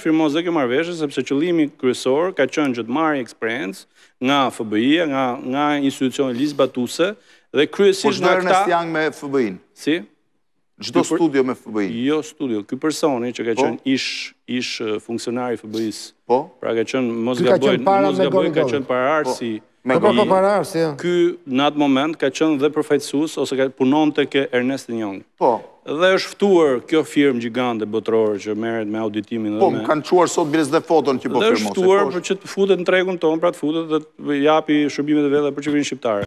Shfirmoz dhe kjo sepse qëllimi kryesor ka qënë gjëtë marri eksperiencë nga FBI-a, nga, nga e Lisë Batuse, dhe po kryesisht nga këta... Po e janë me FBI-në? Si? Gjdo studio me FBI? Jo studio, këj personi që ka po. qënë ish, ish eh, funksionari FBI-së. Po? Pra ka qënë mos gaboj, mos gaboj ka qënë para po. arsi... Po po, po para Ky në atë moment ka qenë dhe përfaqësues ose ka punon të ke Ernest Young. Po. Dhe është ftuar kjo firmë gigante botërore që merret me auditimin dhe po, me. Po, kanë çuar sot biznes dhe foton që po firmose. Dhe është ftuar po për që të futet në tregun ton, pra të futet dhe japi shërbimet e vele për vinë shqiptar.